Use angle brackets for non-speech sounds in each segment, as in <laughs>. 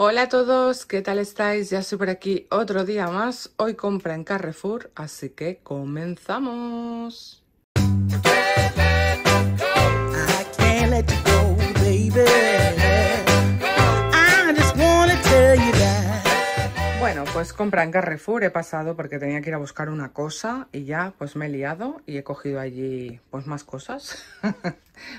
Hola a todos, ¿qué tal estáis? Ya estoy por aquí otro día más. Hoy compra en Carrefour, así que comenzamos. Bueno, pues compra en Carrefour he pasado porque tenía que ir a buscar una cosa y ya pues me he liado y he cogido allí pues más cosas. <laughs>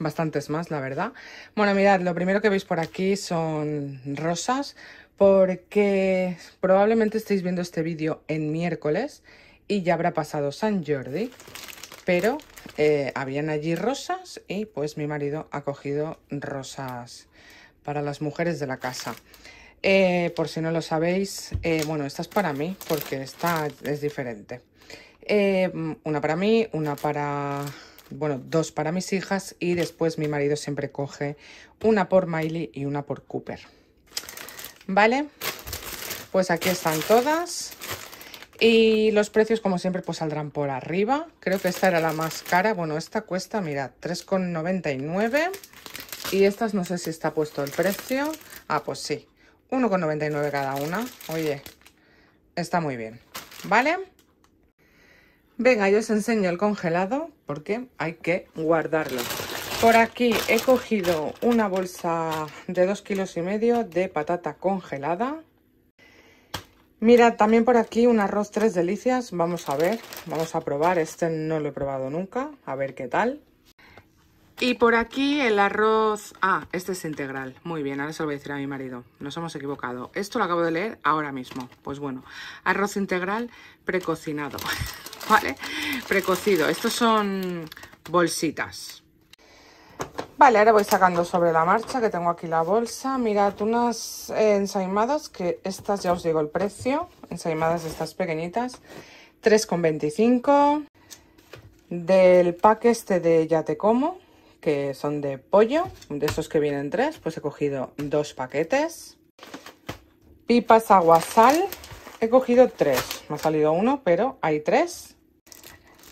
bastantes más, la verdad. Bueno, mirad, lo primero que veis por aquí son rosas, porque probablemente estéis viendo este vídeo en miércoles y ya habrá pasado San Jordi, pero eh, habían allí rosas y pues mi marido ha cogido rosas para las mujeres de la casa. Eh, por si no lo sabéis, eh, bueno, esta es para mí porque esta es diferente. una para mí, una para bueno, dos para mis hijas y después mi marido siempre coge una por Miley y una por Cooper. ¿Vale? Pues aquí están todas. Y los precios, como siempre, pues saldrán por arriba. Creo que esta era la más cara. Bueno, esta cuesta, mira, 3,99. Y estas no sé si está puesto el precio. Ah, pues sí. 1,99 cada una. Oye, está muy bien. ¿Vale? Venga, yo os enseño el congelado porque hay que guardarlo. Por aquí he cogido una bolsa de 2 kilos y medio de patata congelada. Mira, también por aquí un arroz tres delicias. Vamos a ver, vamos a probar. Este no lo he probado nunca, a ver qué tal. Y por aquí el arroz... Ah, este es integral. Muy bien, ahora se lo voy a decir a mi marido. Nos hemos equivocado. Esto lo acabo de leer ahora mismo. Pues bueno, arroz integral precocinado. <laughs> ¿vale? Precocido. Estos son bolsitas. Vale, ahora voy sacando sobre la marcha, que tengo aquí la bolsa. Mirad, unas eh, ensaimadas, que estas ya os digo el precio. Ensaimadas estas pequeñitas. 3,25. Del paquete este de Ya te como, que son de pollo. De estos que vienen tres, pues he cogido dos paquetes. Pipas aguasal. He cogido tres. Me ha salido uno, pero hay tres.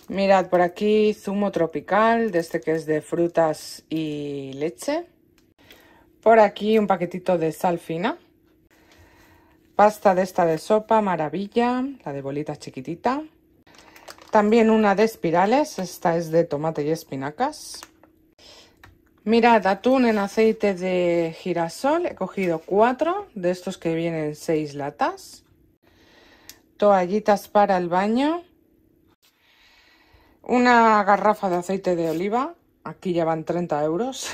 Mirad, por aquí zumo tropical, de este que es de frutas y leche. Por aquí un paquetito de sal fina. Pasta de esta de sopa, maravilla, la de bolita chiquitita. También una de espirales, esta es de tomate y espinacas. Mirad, atún en aceite de girasol, he cogido cuatro, de estos que vienen seis latas. Toallitas para el baño, una garrafa de aceite de oliva, aquí llevan 30 euros.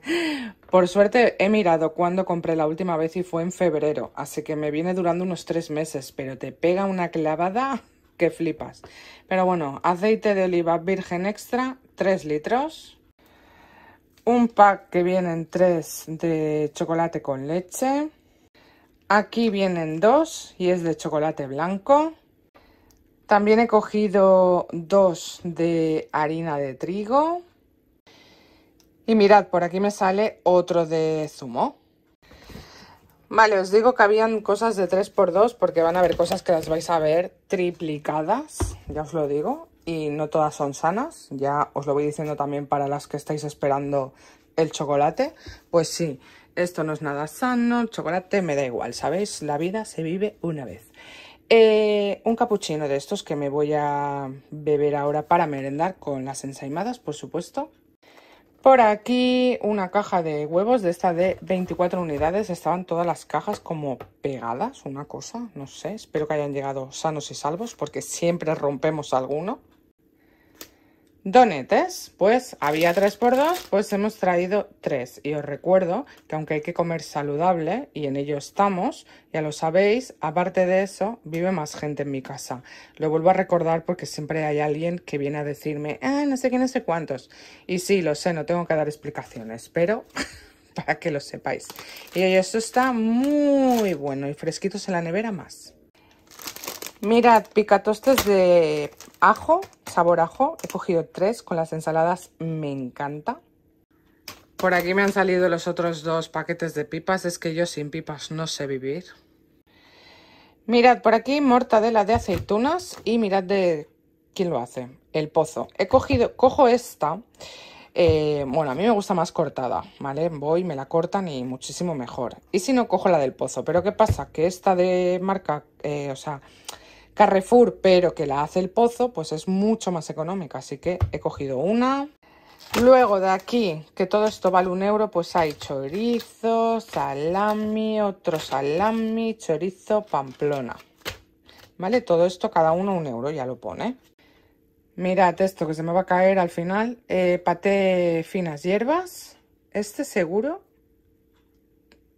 <laughs> Por suerte he mirado cuando compré la última vez y fue en febrero, así que me viene durando unos tres meses, pero te pega una clavada <laughs> que flipas. Pero bueno, aceite de oliva virgen extra, 3 litros. Un pack que vienen 3 de chocolate con leche. Aquí vienen dos y es de chocolate blanco. También he cogido dos de harina de trigo. Y mirad, por aquí me sale otro de zumo. Vale, os digo que habían cosas de 3x2 porque van a haber cosas que las vais a ver triplicadas, ya os lo digo. Y no todas son sanas, ya os lo voy diciendo también para las que estáis esperando el chocolate. Pues sí, esto no es nada sano, el chocolate me da igual, ¿sabéis? La vida se vive una vez. Eh, un capuchino de estos que me voy a beber ahora para merendar con las ensaimadas, por supuesto. Por aquí una caja de huevos de esta de 24 unidades. Estaban todas las cajas como pegadas, una cosa, no sé. Espero que hayan llegado sanos y salvos porque siempre rompemos alguno. Donetes, pues había tres por dos pues hemos traído tres Y os recuerdo que aunque hay que comer saludable, y en ello estamos, ya lo sabéis, aparte de eso, vive más gente en mi casa. Lo vuelvo a recordar porque siempre hay alguien que viene a decirme, ah, no sé quién, no sé cuántos. Y sí, lo sé, no tengo que dar explicaciones, pero <laughs> para que lo sepáis. Y esto está muy bueno y fresquitos en la nevera más. Mirad, picatostes de ajo, sabor ajo. He cogido tres con las ensaladas, me encanta. Por aquí me han salido los otros dos paquetes de pipas. Es que yo sin pipas no sé vivir. Mirad, por aquí mortadela de aceitunas y mirad de quién lo hace, el pozo. He cogido, cojo esta. Eh, bueno, a mí me gusta más cortada, ¿vale? Voy, me la cortan y muchísimo mejor. Y si no, cojo la del pozo. Pero ¿qué pasa? Que esta de marca, eh, o sea, Carrefour, pero que la hace el pozo, pues es mucho más económica. Así que he cogido una. Luego de aquí, que todo esto vale un euro, pues hay chorizo, salami, otro salami, chorizo, pamplona. ¿Vale? Todo esto cada uno un euro, ya lo pone. Mirad esto que se me va a caer al final. Eh, paté finas hierbas. Este seguro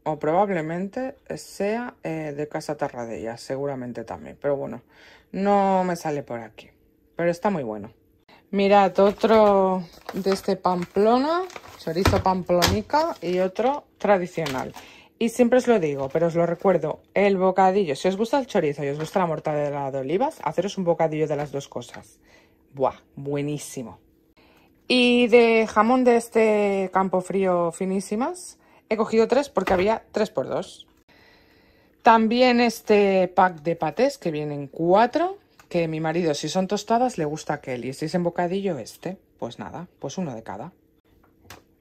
o probablemente sea eh, de Casa Tarradella, seguramente también. Pero bueno, no me sale por aquí. Pero está muy bueno. Mirad, otro de este Pamplona, chorizo pamplonica y otro tradicional. Y siempre os lo digo, pero os lo recuerdo, el bocadillo, si os gusta el chorizo y os gusta la mortadela de olivas, haceros un bocadillo de las dos cosas. Buah, buenísimo. Y de jamón de este campo frío finísimas, He cogido tres porque había tres por dos. También este pack de patés que vienen cuatro, que mi marido si son tostadas le gusta aquel y si es este en bocadillo este. Pues nada, pues uno de cada.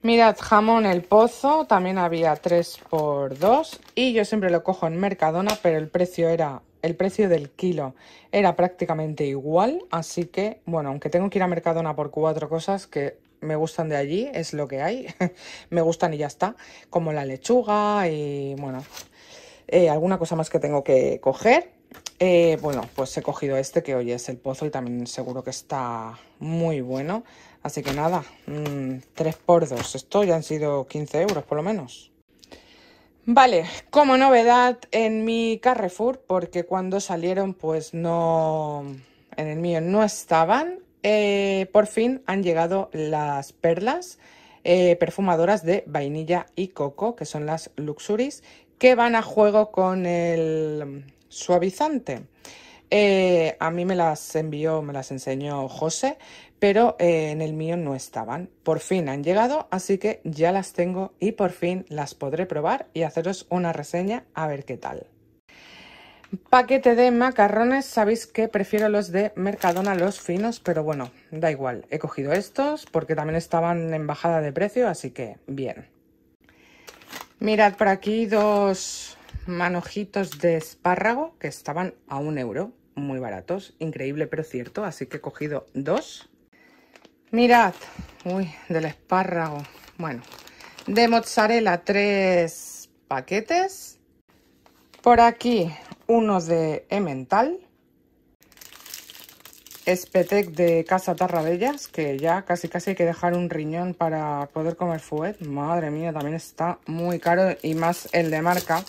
Mirad, jamón el pozo, también había tres por dos y yo siempre lo cojo en Mercadona, pero el precio era el precio del kilo era prácticamente igual, así que bueno, aunque tengo que ir a Mercadona por cuatro cosas que me gustan de allí, es lo que hay, <laughs> me gustan y ya está, como la lechuga y bueno, eh, alguna cosa más que tengo que coger. Eh, bueno, pues he cogido este que hoy es el pozo y también seguro que está muy bueno. Así que nada, 3 mm, por 2 Esto ya han sido 15 euros por lo menos. Vale, como novedad en mi Carrefour, porque cuando salieron pues no, en el mío no estaban, eh, por fin han llegado las perlas eh, perfumadoras de vainilla y coco, que son las Luxuries, que van a juego con el suavizante. Eh, a mí me las envió, me las enseñó José, pero en el mío no estaban. Por fin han llegado, así que ya las tengo y por fin las podré probar y haceros una reseña a ver qué tal. Paquete de macarrones, sabéis que prefiero los de Mercadona, los finos, pero bueno, da igual. He cogido estos porque también estaban en bajada de precio, así que bien. Mirad por aquí dos manojitos de espárrago que estaban a un euro, muy baratos, increíble pero cierto, así que he cogido dos. Mirad, uy, del espárrago, bueno, de mozzarella tres paquetes. Por aquí unos de Emmental, espetec de Casa Tarradellas, que ya casi casi hay que dejar un riñón para poder comer fuet. Madre mía, también está muy caro y más el de marca.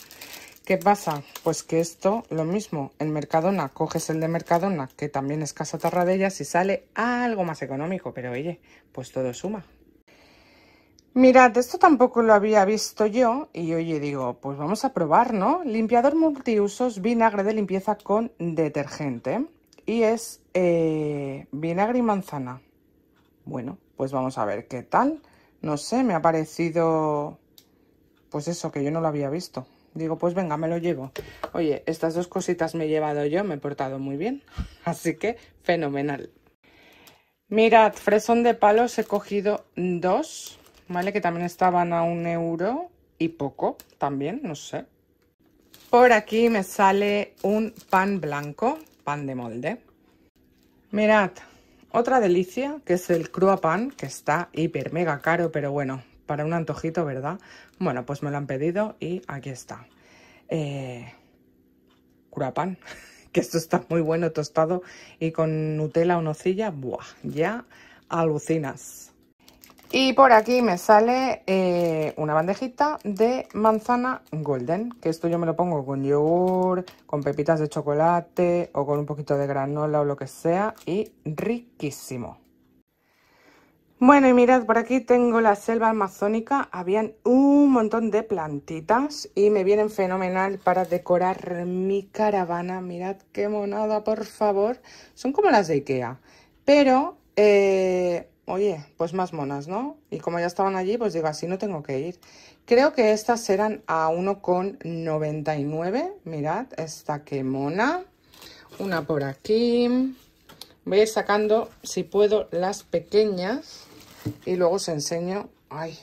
¿Qué pasa? Pues que esto, lo mismo, en Mercadona, coges el de Mercadona, que también es Casa Tarradellas, y sale algo más económico, pero oye, pues todo suma. Mirad, esto tampoco lo había visto yo y oye, digo, pues vamos a probar, ¿no? Limpiador multiusos, vinagre de limpieza con detergente y es eh, vinagre y manzana. Bueno, pues vamos a ver qué tal. No sé, me ha parecido, pues eso, que yo no lo había visto. Digo, pues venga, me lo llevo. Oye, estas dos cositas me he llevado yo, me he portado muy bien, <laughs> así que fenomenal. Mirad, fresón de palos he cogido dos ¿vale? Que también estaban a un euro y poco también, no sé. Por aquí me sale un pan blanco, pan de molde. Mirad, otra delicia que es el crua pan, que está hiper mega caro, pero bueno, para un antojito, ¿verdad? Bueno, pues me lo han pedido y aquí está. Eh, crua pan, <laughs> que esto está muy bueno tostado y con Nutella o nocilla, ¡buah! Ya alucinas. Y por aquí me sale eh, una bandejita de manzana golden, que esto yo me lo pongo con yogur, con pepitas de chocolate o con un poquito de granola o lo que sea y riquísimo. Bueno y mirad, por aquí tengo la selva amazónica, habían un montón de plantitas y me vienen fenomenal para decorar mi caravana. Mirad qué monada, por favor. Son como las de Ikea, pero... Eh, Oye, pues más monas, ¿no? Y como ya estaban allí, pues digo, así no tengo que ir. Creo que estas eran a 1,99. Mirad, esta que mona. Una por aquí. Voy a ir sacando, si puedo, las pequeñas. Y luego os enseño, ay,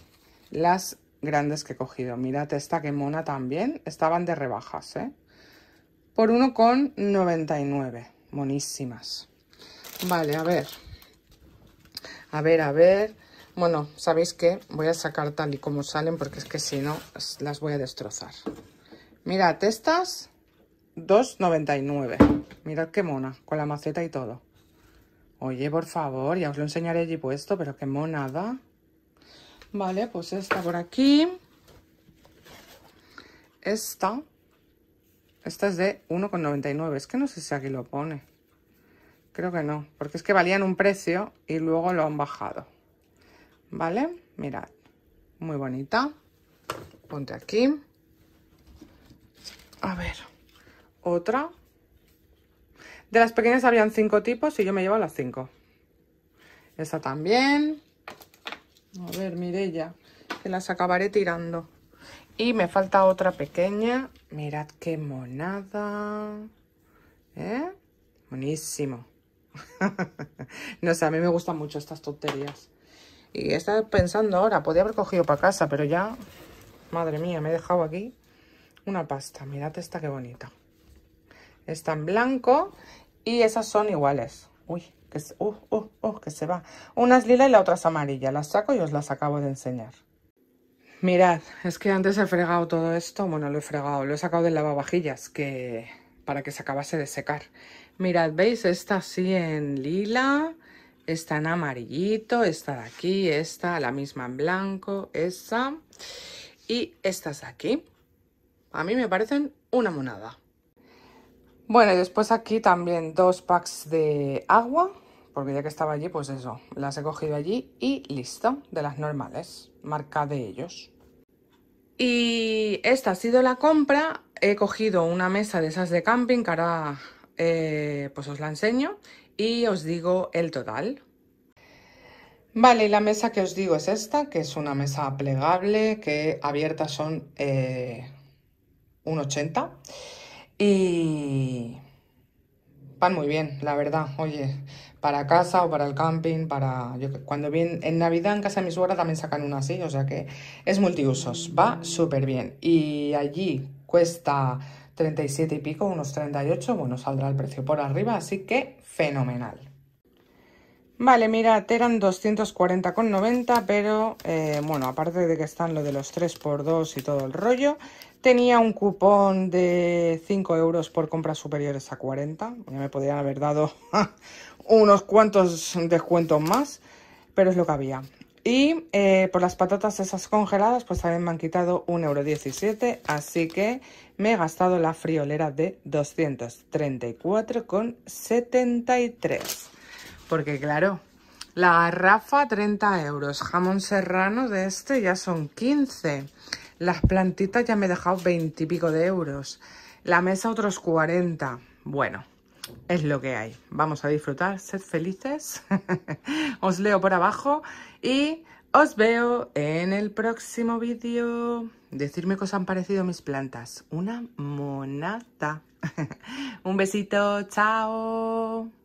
las grandes que he cogido. Mirad esta que mona también. Estaban de rebajas, ¿eh? Por 1,99. Monísimas. Vale, a ver. A ver, a ver. Bueno, sabéis que voy a sacar tal y como salen porque es que si no las voy a destrozar. Mirad, estas 2,99. Mirad qué mona, con la maceta y todo. Oye, por favor, ya os lo enseñaré allí puesto, pero qué monada. Vale, pues esta por aquí. Esta. Esta es de 1,99. Es que no sé si aquí lo pone. Creo que no, porque es que valían un precio y luego lo han bajado. ¿Vale? Mirad, muy bonita. Ponte aquí. A ver, otra. De las pequeñas habían cinco tipos y yo me llevo las cinco. Esta también. A ver, ella que las acabaré tirando. Y me falta otra pequeña. Mirad qué monada. ¿Eh? Buenísimo. <laughs> no sé, a mí me gustan mucho estas tonterías. Y estaba pensando ahora, podía haber cogido para casa, pero ya... Madre mía, me he dejado aquí una pasta. Mirad esta que bonita. Está en blanco y esas son iguales. Uy, que se, uh, uh, uh, que se va. Una es lila y la otra es amarilla. Las saco y os las acabo de enseñar. Mirad, es que antes he fregado todo esto. Bueno, lo he fregado, lo he sacado del lavavajillas que para que se acabase de secar. Mirad, ¿veis? está así en lila, está en amarillito, esta de aquí, esta, la misma en blanco, esa y estas aquí. A mí me parecen una monada. Bueno, y después aquí también dos packs de agua, porque ya que estaba allí, pues eso, las he cogido allí y listo, de las normales, marca de ellos. Y esta ha sido la compra, he cogido una mesa de esas de camping, que eh, pues os la enseño y os digo el total. Vale, la mesa que os digo es esta, que es una mesa plegable, que abierta son 1,80 eh, un y van muy bien, la verdad, oye, para casa o para el camping, para... Yo, cuando vienen en Navidad en casa de mi suegra también sacan una así, o sea que es multiusos, va súper bien. Y allí cuesta 37 y pico, unos 38, bueno, saldrá el precio por arriba, así que fenomenal. Vale, mira, eran 240,90, pero eh, bueno, aparte de que están lo de los 3x2 y todo el rollo, tenía un cupón de 5 euros por compras superiores a 40, ya me podrían haber dado <laughs> unos cuantos descuentos más, pero es lo que había. Y eh, por las patatas esas congeladas, pues también me han quitado 1,17€, así que me he gastado la friolera de 234,73. Porque claro, la rafa 30 euros, jamón serrano de este ya son 15. Las plantitas ya me he dejado 20 y pico de euros. La mesa otros 40. Bueno, es lo que hay. Vamos a disfrutar, sed felices. <laughs> os leo por abajo y os veo en el próximo vídeo. decirme qué os han parecido mis plantas. Una monata <laughs> Un besito, chao.